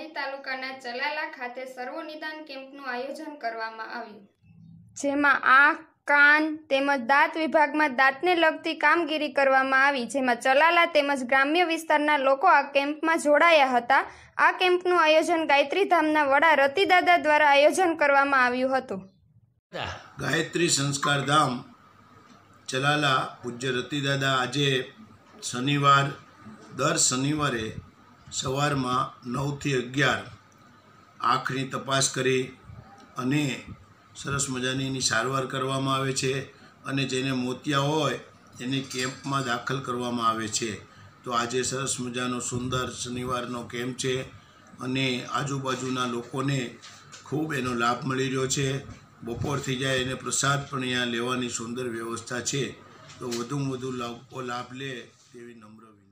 ધારી તાલુકાના ચલાલા ખાતે સર્વનિદાન કેમ્પનું આયોજન કરવામાં આવ્યું જેમાં આંખ કાન તેમજ દાંત વિભાગમાં દાંતને લગતી કામગીરી કરવામાં આવી જેમાં ચલાલા તેમજ ગ્રામ્ય વિસ્તારના લોકો આ કેમ્પમાં જોડાયા હતા આ કેમ્પનું આયોજન ગાયત્રીધામના વડા રતિદાદા દ્વારા આયોજન કરવામાં આવ્યું હતું ગાયત્રી સંસ્કાર ધામ ચલાલા પૂજ્ય રતિદાદા આજે શનિવાર દર શનિવારે સવારમાં નવથી અગિયાર આંખની તપાસ કરી અને સરસ મજાની એની સારવાર કરવામાં આવે છે અને જેને મોતિયા હોય એને કેમ્પમાં દાખલ કરવામાં આવે છે તો આજે સરસ મજાનો સુંદર શનિવારનો કેમ્પ છે અને આજુબાજુના લોકોને ખૂબ એનો લાભ મળી રહ્યો છે બપોર થઈ જાય એને પ્રસાદ પણ અહીંયા લેવાની સુંદર વ્યવસ્થા છે તો વધુમાં વધુ લાભ લાભ લે તેવી નમ્ર વિનંતી